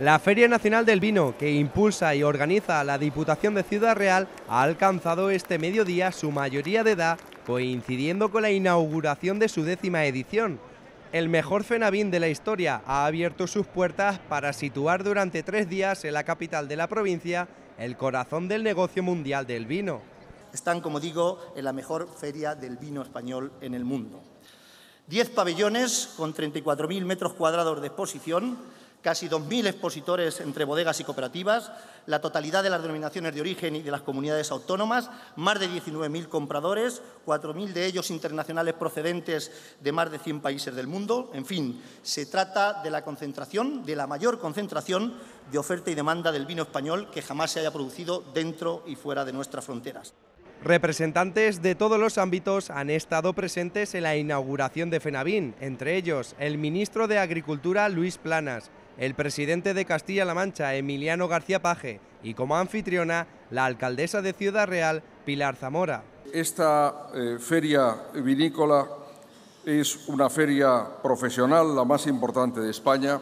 La Feria Nacional del Vino, que impulsa y organiza la Diputación de Ciudad Real, ha alcanzado este mediodía su mayoría de edad, coincidiendo con la inauguración de su décima edición. El mejor Fenavín de la historia ha abierto sus puertas para situar durante tres días en la capital de la provincia el corazón del negocio mundial del vino. Están, como digo, en la mejor feria del vino español en el mundo. Diez pabellones con 34.000 metros cuadrados de exposición casi 2.000 expositores entre bodegas y cooperativas, la totalidad de las denominaciones de origen y de las comunidades autónomas, más de 19.000 compradores, 4.000 de ellos internacionales procedentes de más de 100 países del mundo. En fin, se trata de la concentración, de la mayor concentración de oferta y demanda del vino español que jamás se haya producido dentro y fuera de nuestras fronteras. Representantes de todos los ámbitos han estado presentes en la inauguración de Fenavín... entre ellos el ministro de Agricultura Luis Planas, el presidente de Castilla-La Mancha, Emiliano García Paje, y como anfitriona, la alcaldesa de Ciudad Real, Pilar Zamora. Esta eh, feria vinícola es una feria profesional, la más importante de España,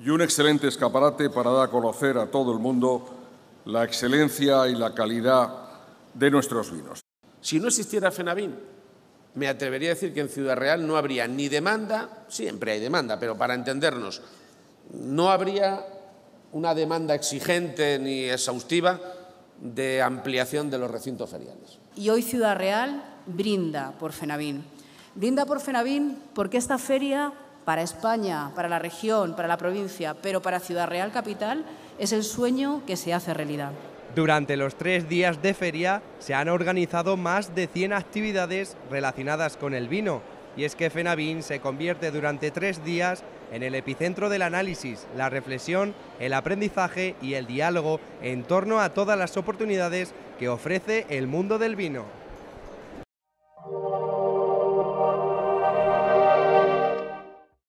y un excelente escaparate para dar a conocer a todo el mundo la excelencia y la calidad de nuestros vinos. Si no existiera Fenavín... me atrevería a decir que en Ciudad Real no habría ni demanda, siempre hay demanda, pero para entendernos, no habría una demanda exigente ni exhaustiva de ampliación de los recintos feriales. Y hoy Ciudad Real brinda por Fenavín. Brinda por Fenavín porque esta feria para España, para la región, para la provincia, pero para Ciudad Real Capital es el sueño que se hace realidad. Durante los tres días de feria se han organizado más de 100 actividades relacionadas con el vino y es que FENAVIN se convierte durante tres días en el epicentro del análisis, la reflexión, el aprendizaje y el diálogo en torno a todas las oportunidades que ofrece el mundo del vino.